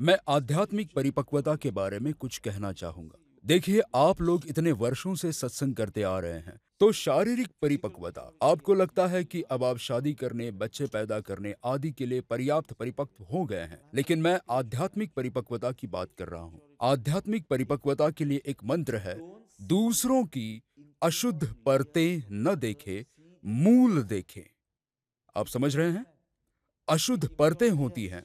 मैं आध्यात्मिक परिपक्वता के बारे में कुछ कहना चाहूंगा देखिए आप लोग इतने वर्षों से सत्संग करते आ रहे हैं तो शारीरिक परिपक्वता आपको लगता है कि अब आप शादी करने बच्चे पैदा करने आदि के लिए पर्याप्त परिपक्व हो गए हैं लेकिन मैं आध्यात्मिक परिपक्वता की बात कर रहा हूँ आध्यात्मिक परिपक्वता के लिए एक मंत्र है दूसरों की अशुद्ध परतें न देखे मूल देखे आप समझ रहे हैं अशुद्ध परतें होती हैं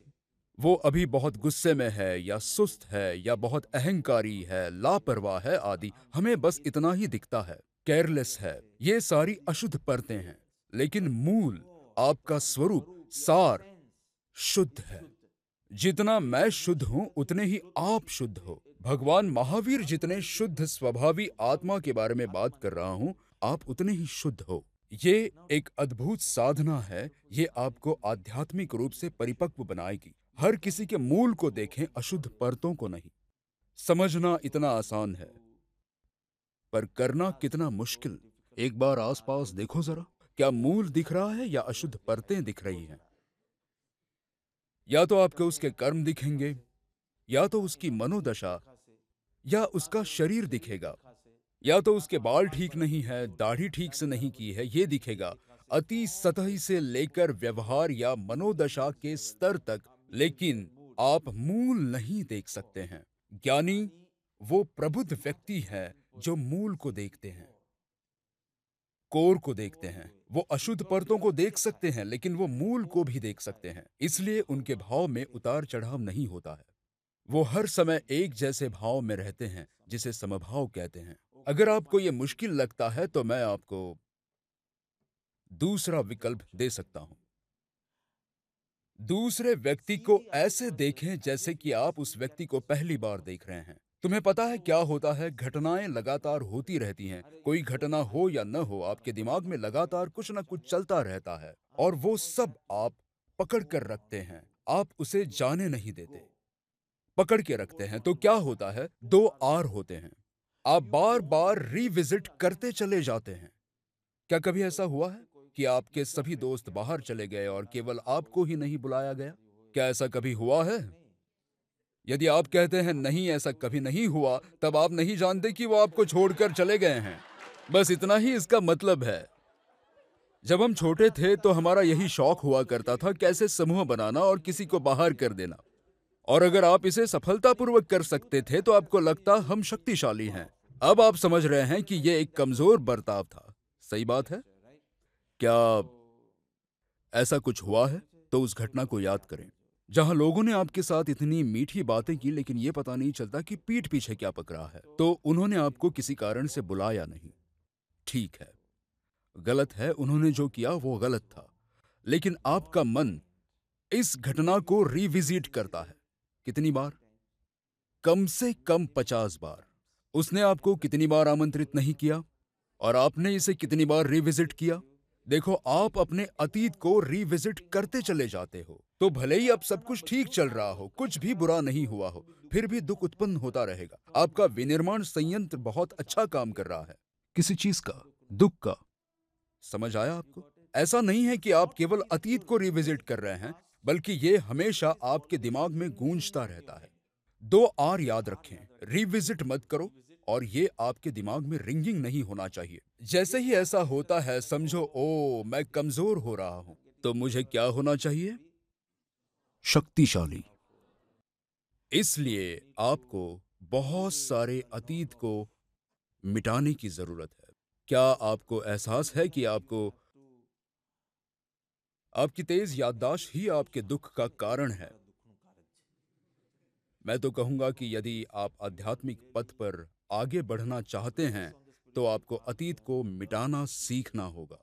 वो अभी बहुत गुस्से में है या सुस्त है या बहुत अहंकारी है लापरवाह है आदि हमें बस इतना ही दिखता है केयरलेस है ये सारी अशुद्ध परतें हैं लेकिन मूल आपका स्वरूप सार शुद्ध है जितना मैं शुद्ध हूं उतने ही आप शुद्ध हो भगवान महावीर जितने शुद्ध स्वभावी आत्मा के बारे में बात कर रहा हूं आप उतने ही शुद्ध हो ये एक अद्भुत साधना है ये आपको आध्यात्मिक रूप से परिपक्व बनाएगी हर किसी के मूल को देखें अशुद्ध परतों को नहीं समझना इतना आसान है पर करना कितना मुश्किल एक बार आसपास देखो जरा क्या मूल दिख रहा है या अशुद्ध परतें दिख रही हैं या तो आपके उसके कर्म दिखेंगे या तो उसकी मनोदशा या उसका शरीर दिखेगा या तो उसके बाल ठीक नहीं है दाढ़ी ठीक से नहीं की है ये दिखेगा अति सतही से लेकर व्यवहार या मनोदशा के स्तर तक लेकिन आप मूल नहीं देख सकते हैं ज्ञानी वो प्रबुद्ध व्यक्ति है जो मूल को देखते हैं कोर को देखते हैं वो अशुद्ध परतों को देख सकते हैं लेकिन वो मूल को भी देख सकते हैं इसलिए उनके भाव में उतार चढ़ाव नहीं होता है वो हर समय एक जैसे भाव में रहते हैं जिसे समभाव कहते हैं अगर आपको ये मुश्किल लगता है तो मैं आपको दूसरा विकल्प दे सकता हूं दूसरे व्यक्ति को ऐसे देखें जैसे कि आप उस व्यक्ति को पहली बार देख रहे हैं तुम्हें पता है क्या होता है घटनाएं लगातार होती रहती हैं कोई घटना हो या न हो आपके दिमाग में लगातार कुछ ना कुछ चलता रहता है और वो सब आप पकड़ कर रखते हैं आप उसे जाने नहीं देते पकड़ के रखते हैं तो क्या होता है दो आर होते हैं आप बार बार रिविजिट करते चले जाते हैं क्या कभी ऐसा हुआ है कि आपके सभी दोस्त बाहर चले गए और केवल आपको ही नहीं बुलाया गया क्या ऐसा कभी हुआ है यदि आप कहते हैं नहीं ऐसा कभी नहीं हुआ तब आप नहीं जानते कि वो आपको छोड़कर चले गए हैं बस इतना ही इसका मतलब है जब हम छोटे थे तो हमारा यही शौक हुआ करता था कैसे समूह बनाना और किसी को बाहर कर देना और अगर आप इसे सफलतापूर्वक कर सकते थे तो आपको लगता हम शक्तिशाली हैं अब आप समझ रहे हैं कि यह एक कमजोर बर्ताव था सही बात है क्या ऐसा कुछ हुआ है तो उस घटना को याद करें जहां लोगों ने आपके साथ इतनी मीठी बातें की लेकिन ये पता नहीं चलता कि पीठ पीछे क्या पक रहा है तो उन्होंने आपको किसी कारण से बुलाया नहीं ठीक है गलत है उन्होंने जो किया वो गलत था लेकिन आपका मन इस घटना को रिविजिट करता है कितनी बार कम से कम पचास बार उसने आपको कितनी बार आमंत्रित नहीं किया और आपने इसे कितनी बार रिविजिट किया देखो आप अपने अतीत को रिविजिट करते चले जाते हो तो भले ही अब सब कुछ ठीक चल रहा हो कुछ भी बुरा नहीं हुआ हो फिर भी दुख उत्पन्न होता रहेगा आपका विनिर्माण संयंत्र बहुत अच्छा काम कर रहा है किसी चीज का दुख का समझ आया आपको ऐसा नहीं है कि आप केवल अतीत को रिविजिट कर रहे हैं बल्कि ये हमेशा आपके दिमाग में गूंजता रहता है दो आर याद रखें रिविजिट मत करो और ये आपके दिमाग में रिंगिंग नहीं होना चाहिए जैसे ही ऐसा होता है समझो ओ मैं कमजोर हो रहा हूं तो मुझे क्या होना चाहिए शक्तिशाली इसलिए आपको बहुत सारे अतीत को मिटाने की जरूरत है क्या आपको एहसास है कि आपको आपकी तेज याददाश्त ही आपके दुख का कारण है मैं तो कहूंगा कि यदि आप आध्यात्मिक पथ पर आगे बढ़ना चाहते हैं तो आपको अतीत को मिटाना सीखना होगा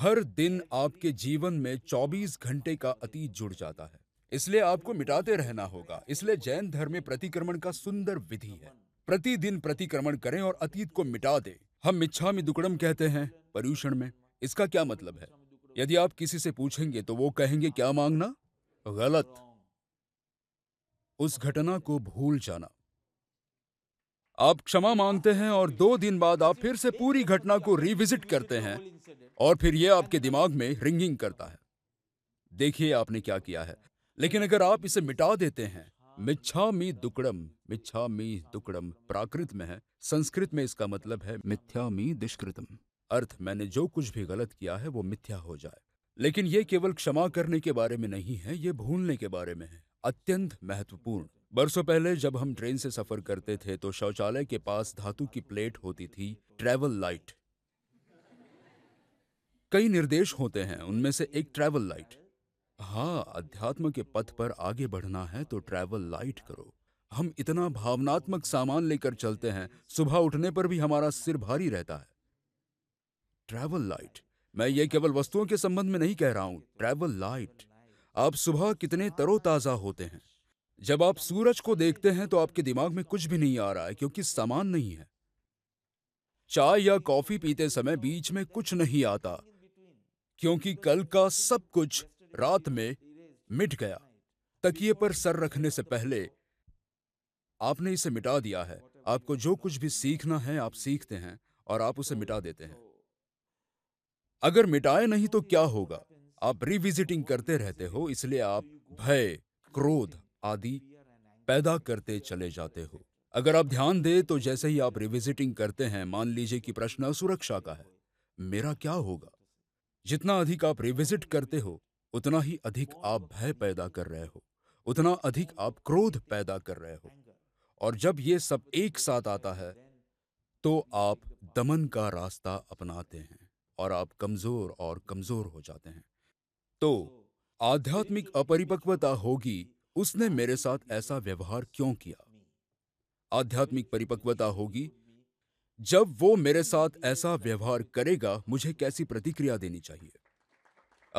हर दिन आपके जीवन में 24 घंटे का अतीत जुड़ जाता है इसलिए आपको मिटाते रहना होगा इसलिए जैन धर्म में प्रतिक्रमण का सुंदर विधि है प्रतिदिन प्रतिक्रमण करें और अतीत को मिटा दें हम मिच्छा में दुकड़म कहते हैं पर्यूषण में इसका क्या मतलब है यदि आप किसी से पूछेंगे तो वो कहेंगे क्या मांगना गलत उस घटना को भूल जाना आप क्षमा मांगते हैं और दो दिन बाद आप फिर से पूरी घटना को रिविजिट करते हैं और फिर यह आपके दिमाग में रिंगिंग करता है देखिए आपने क्या किया है लेकिन अगर आप इसे मिटा देते हैं मिच्छा मी दुकड़म मिच्छा मी दुकड़म प्राकृत में है संस्कृत में इसका मतलब है मिथ्या मी दुष्कृतम अर्थ मैंने जो कुछ भी गलत किया है वो मिथ्या हो जाए लेकिन ये केवल क्षमा करने के बारे में नहीं है ये भूलने के बारे में है अत्यंत महत्वपूर्ण बरसों पहले जब हम ट्रेन से सफर करते थे तो शौचालय के पास धातु की प्लेट होती थी ट्रैवल लाइट कई निर्देश होते हैं उनमें से एक ट्रैवल लाइट हाँ अध्यात्म के पथ पर आगे बढ़ना है तो ट्रैवल लाइट करो हम इतना भावनात्मक सामान लेकर चलते हैं सुबह उठने पर भी हमारा सिर भारी रहता है ट्रैवल लाइट मैं ये केवल वस्तुओं के संबंध में नहीं कह रहा हूं ट्रैवल लाइट आप सुबह कितने तरोताजा होते हैं जब आप सूरज को देखते हैं तो आपके दिमाग में कुछ भी नहीं आ रहा है क्योंकि सामान नहीं है चाय या कॉफी पीते समय बीच में कुछ नहीं आता क्योंकि कल का सब कुछ रात में मिट गया तकिए पर सर रखने से पहले आपने इसे मिटा दिया है आपको जो कुछ भी सीखना है आप सीखते हैं और आप उसे मिटा देते हैं अगर मिटाए नहीं तो क्या होगा आप रिविजिटिंग करते रहते हो इसलिए आप भय क्रोध आदि पैदा करते चले जाते हो अगर आप ध्यान दें तो जैसे ही आप रिविजिटिंग करते हैं मान लीजिए कि प्रश्न सुरक्षा का है मेरा क्या होगा जितना अधिक आप रिविजिट करते हो उतना ही अधिक आप भय पैदा कर रहे हो उतना अधिक आप क्रोध पैदा कर रहे हो और जब ये सब एक साथ आता है तो आप दमन का रास्ता अपनाते हैं और आप कमजोर और कमजोर हो जाते हैं तो आध्यात्मिक अपरिपक्वता होगी उसने मेरे साथ ऐसा व्यवहार क्यों किया आध्यात्मिक परिपक्वता होगी जब वो मेरे साथ ऐसा व्यवहार करेगा मुझे कैसी प्रतिक्रिया देनी चाहिए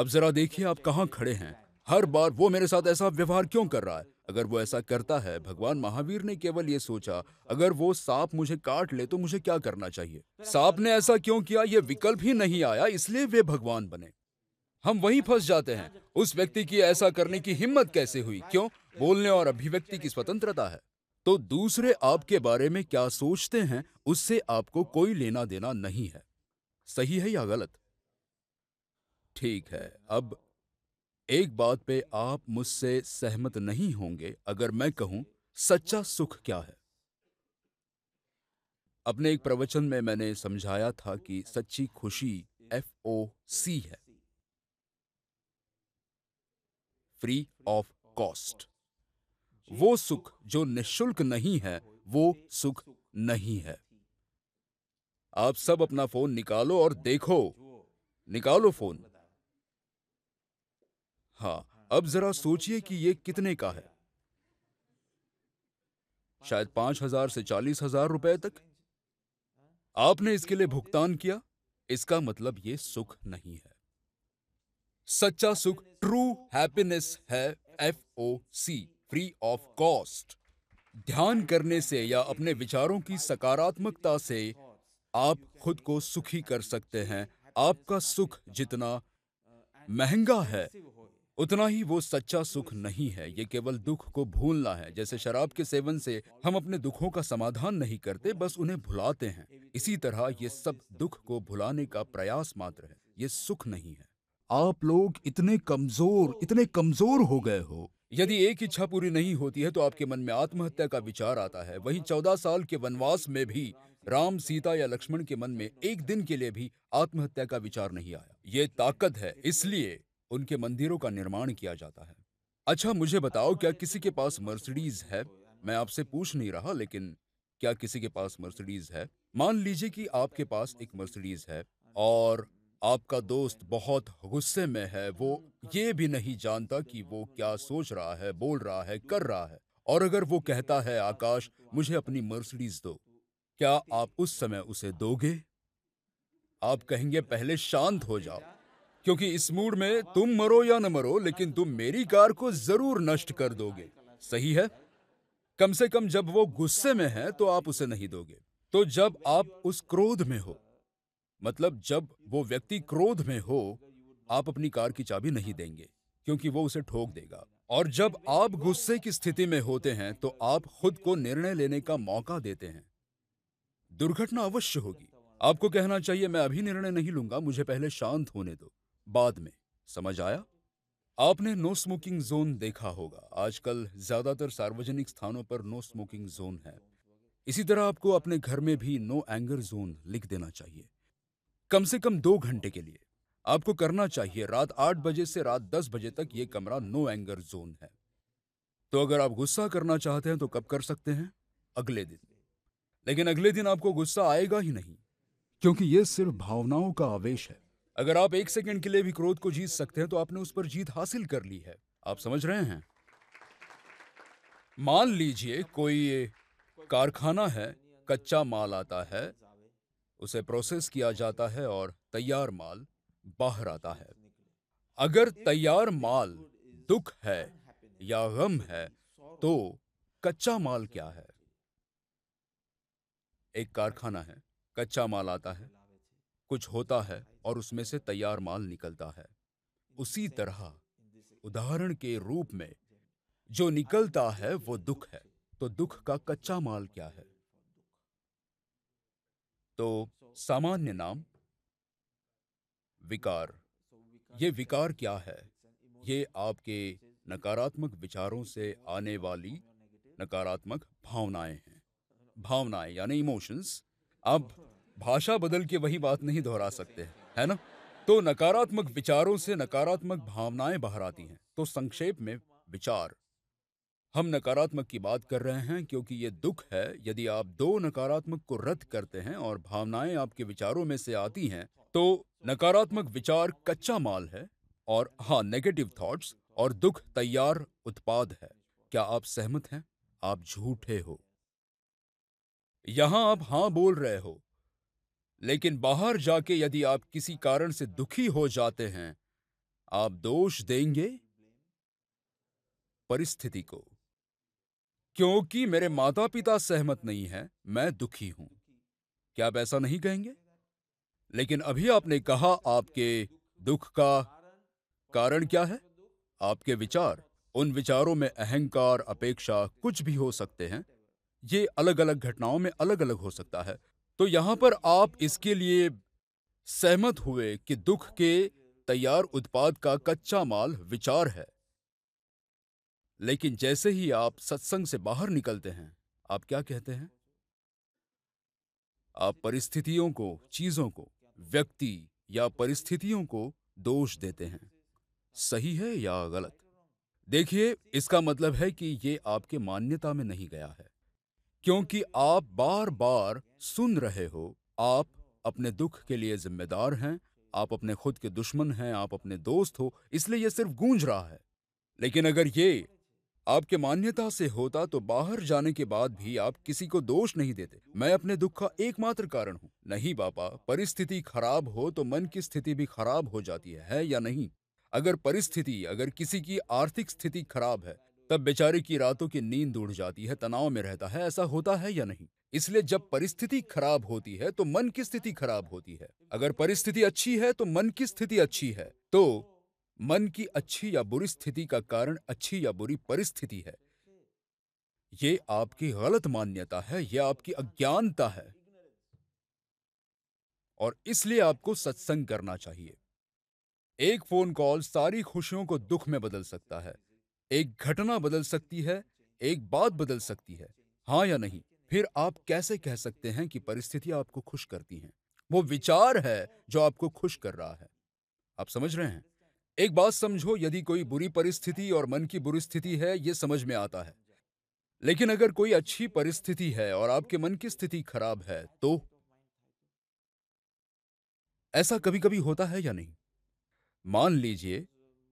अब जरा देखिए आप कहाँ खड़े हैं हर बार वो मेरे साथ ऐसा व्यवहार क्यों कर रहा है अगर वो ऐसा करता है भगवान महावीर ने केवल ये सोचा अगर वो सांप मुझे काट ले तो मुझे क्या करना चाहिए सांप ने ऐसा क्यों किया ये विकल्प ही नहीं आया इसलिए वे भगवान बने हम वहीं फंस जाते हैं उस व्यक्ति की ऐसा करने की हिम्मत कैसे हुई क्यों बोलने और अभिव्यक्ति की स्वतंत्रता है तो दूसरे आपके बारे में क्या सोचते हैं उससे आपको कोई लेना देना नहीं है सही है या गलत ठीक है अब एक बात पे आप मुझसे सहमत नहीं होंगे अगर मैं कहूं सच्चा सुख क्या है अपने एक प्रवचन में मैंने समझाया था कि सच्ची खुशी एफ ओ सी है फ्री ऑफ कॉस्ट वो सुख जो निशुल्क नहीं है वो सुख नहीं है आप सब अपना फोन निकालो और देखो निकालो फोन हाँ अब जरा सोचिए कि ये कितने का है शायद पांच हजार से चालीस हजार रुपए तक आपने इसके लिए भुगतान किया इसका मतलब ये सुख नहीं है सच्चा सुख ट्रू हैप्पीनेस है F O C free of cost ध्यान करने से या अपने विचारों की सकारात्मकता से आप खुद को सुखी कर सकते हैं आपका सुख जितना महंगा है उतना ही वो सच्चा सुख नहीं है ये केवल दुख को भूलना है जैसे शराब के सेवन से हम अपने दुखों का समाधान नहीं करते बस उन्हें भुलाते हैं इसी तरह ये सब दुख को भुलाने का प्रयास मात्र है ये सुख नहीं है आप लोग इतने कमजोर इतने कमजोर हो गए हो यदि एक इच्छा पूरी नहीं होती है तो आपके मन में आत्महत्या का विचार आता है वही चौदह साल के वनवास में भी राम सीता या लक्ष्मण के मन में एक दिन के लिए भी आत्महत्या का विचार नहीं आया ये ताकत है इसलिए उनके मंदिरों का निर्माण किया जाता है अच्छा मुझे बताओ क्या किसी के पास मर्सिडीज है मैं आपसे पूछ नहीं रहा लेकिन क्या किसी के पास मर्सिडीज है मान लीजिए कि आपके पास एक मर्सिडीज है और आपका दोस्त बहुत गुस्से में है वो ये भी नहीं जानता कि वो क्या सोच रहा है बोल रहा है कर रहा है और अगर वो कहता है आकाश मुझे अपनी मर्सिडीज दो क्या आप उस समय उसे दोगे आप कहेंगे पहले शांत हो जाओ क्योंकि इस मूड में तुम मरो या न मरो लेकिन तुम मेरी कार को जरूर नष्ट कर दोगे सही है कम से कम जब वो गुस्से में है तो आप उसे नहीं दोगे तो जब आप उस क्रोध में हो मतलब जब वो व्यक्ति क्रोध में हो आप अपनी कार की चाबी नहीं देंगे क्योंकि वो उसे ठोक देगा और जब आप गुस्से की स्थिति में होते हैं तो आप खुद को निर्णय लेने का मौका देते हैं दुर्घटना अवश्य होगी आपको कहना चाहिए मैं अभी निर्णय नहीं लूंगा मुझे पहले शांत होने दो बाद में समझ आया आपने नो स्मोकिंग जोन देखा होगा आजकल ज्यादातर सार्वजनिक स्थानों पर नो स्मोकिंग जोन है इसी तरह आपको अपने घर में भी नो एंगर जोन लिख देना चाहिए कम से कम दो घंटे के लिए आपको करना चाहिए रात आठ बजे से रात दस बजे तक ये कमरा नो एंगर जोन है तो अगर आप गुस्सा करना चाहते हैं तो कब कर सकते हैं अगले दिन लेकिन अगले दिन आपको गुस्सा आएगा ही नहीं क्योंकि यह सिर्फ भावनाओं का आवेश है अगर आप एक सेकंड के लिए भी क्रोध को जीत सकते हैं तो आपने उस पर जीत हासिल कर ली है आप समझ रहे हैं मान लीजिए कोई कारखाना है कच्चा माल आता है उसे प्रोसेस किया जाता है और तैयार माल बाहर आता है अगर तैयार माल दुख है या गम है तो कच्चा माल क्या है एक कारखाना है कच्चा माल आता है कुछ होता है और उसमें से तैयार माल निकलता है उसी तरह उदाहरण के रूप में जो निकलता है वो दुख है तो दुख का कच्चा माल क्या है तो सामान्य नाम विकार ये विकार क्या है ये आपके नकारात्मक विचारों से आने वाली नकारात्मक भावनाएं हैं भावनाएं यानी इमोशंस अब भाषा बदल के वही बात नहीं दोहरा सकते है ना तो नकारात्मक विचारों से नकारात्मक भावनाएं बाहर आती हैं तो संक्षेप में विचार हम नकारात्मक की बात कर रहे हैं क्योंकि ये दुख है यदि आप दो नकारात्मक को रद्द करते हैं और भावनाएं आपके विचारों में से आती हैं तो नकारात्मक विचार कच्चा माल है और हाँ नेगेटिव थॉट्स और दुख तैयार उत्पाद है क्या आप सहमत हैं आप झूठे हो यहां आप हां बोल रहे हो लेकिन बाहर जाके यदि आप किसी कारण से दुखी हो जाते हैं आप दोष देंगे परिस्थिति को क्योंकि मेरे माता पिता सहमत नहीं हैं, मैं दुखी हूं क्या आप ऐसा नहीं कहेंगे लेकिन अभी आपने कहा आपके दुख का कारण क्या है आपके विचार उन विचारों में अहंकार अपेक्षा कुछ भी हो सकते हैं ये अलग अलग घटनाओं में अलग अलग हो सकता है तो यहां पर आप इसके लिए सहमत हुए कि दुख के तैयार उत्पाद का कच्चा माल विचार है लेकिन जैसे ही आप सत्संग से बाहर निकलते हैं आप क्या कहते हैं आप परिस्थितियों को चीजों को व्यक्ति या परिस्थितियों को दोष देते हैं सही है या गलत देखिए इसका मतलब है कि ये आपके मान्यता में नहीं गया है क्योंकि आप बार बार सुन रहे हो आप अपने दुख के लिए जिम्मेदार हैं आप अपने खुद के दुश्मन हैं आप अपने दोस्त हो इसलिए यह सिर्फ गूंज रहा है लेकिन अगर ये आपके मान्यता से होता तो बाहर जाने के बाद भी आप किसी को दोष नहीं देते मैं अपने दुख का एकमात्र कारण हूँ नहीं बापा परिस्थिति खराब हो तो मन की स्थिति भी खराब हो जाती है या नहीं अगर परिस्थिति अगर किसी की आर्थिक स्थिति खराब है तब बेचारे की रातों की नींद उड़ जाती है तनाव में रहता है ऐसा होता है या नहीं इसलिए जब परिस्थिति खराब होती है तो मन की स्थिति खराब होती है अगर परिस्थिति अच्छी है तो मन की स्थिति अच्छी है तो मन की अच्छी या बुरी स्थिति का कारण अच्छी या बुरी परिस्थिति है ये आपकी गलत मान्यता है यह आपकी अज्ञानता है और इसलिए आपको सत्संग करना चाहिए एक फोन कॉल सारी खुशियों को दुख में बदल सकता है एक घटना बदल सकती है एक बात बदल सकती है हाँ या नहीं फिर आप कैसे कह सकते हैं कि परिस्थितियां आपको खुश करती हैं वो विचार है जो आपको खुश कर रहा है आप समझ रहे हैं एक बात समझो यदि कोई बुरी परिस्थिति और मन की बुरी स्थिति है ये समझ में आता है लेकिन अगर कोई अच्छी परिस्थिति है और आपके मन की स्थिति खराब है तो ऐसा कभी कभी होता है या नहीं मान लीजिए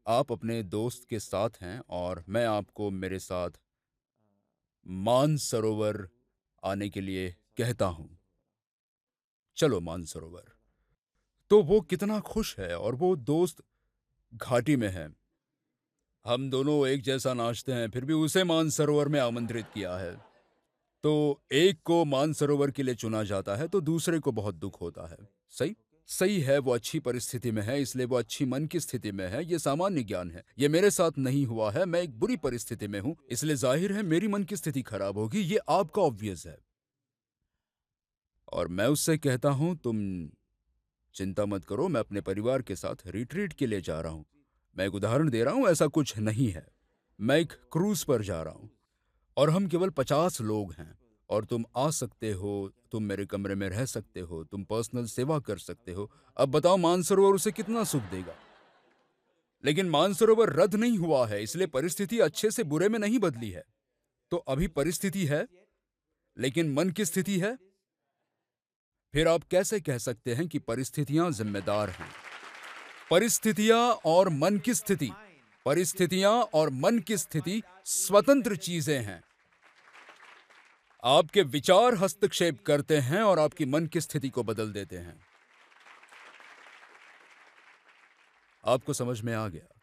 आप अपने दोस्त के साथ हैं और मैं आपको मेरे साथ मानसरोवर आने के लिए कहता हूं चलो मानसरोवर तो वो कितना खुश है और वो दोस्त घाटी में है हम दोनों एक जैसा नाचते हैं फिर भी उसे मानसरोवर में आमंत्रित किया है तो एक को मानसरोवर के लिए चुना जाता है तो दूसरे को बहुत दुख होता है सही सही है वो अच्छी परिस्थिति में है इसलिए वो अच्छी मन की स्थिति में है ये सामान्य ज्ञान है ये मेरे साथ नहीं हुआ है मैं एक बुरी परिस्थिति में हूं इसलिए जाहिर है मेरी मन की स्थिति खराब होगी ये आपका ऑब्वियस है और मैं उससे कहता हूं तुम चिंता मत करो मैं अपने परिवार के साथ रिट्रीट के लिए जा रहा हूँ मैं एक उदाहरण दे रहा हूँ ऐसा कुछ नहीं है मैं एक क्रूज पर जा रहा हूँ और हम केवल पचास लोग हैं और तुम आ सकते हो तुम मेरे कमरे में रह सकते हो तुम पर्सनल सेवा कर सकते हो अब बताओ मानसरोवर उसे कितना सुख देगा लेकिन मानसरोवर रद्द नहीं हुआ है इसलिए परिस्थिति अच्छे से बुरे में नहीं बदली है तो अभी परिस्थिति है लेकिन मन की स्थिति है फिर आप कैसे कह सकते हैं कि परिस्थितियां जिम्मेदार हैं परिस्थितियां और मन की स्थिति परिस्थितियां और मन की स्थिति स्वतंत्र चीजें हैं आपके विचार हस्तक्षेप करते हैं और आपकी मन की स्थिति को बदल देते हैं आपको समझ में आ गया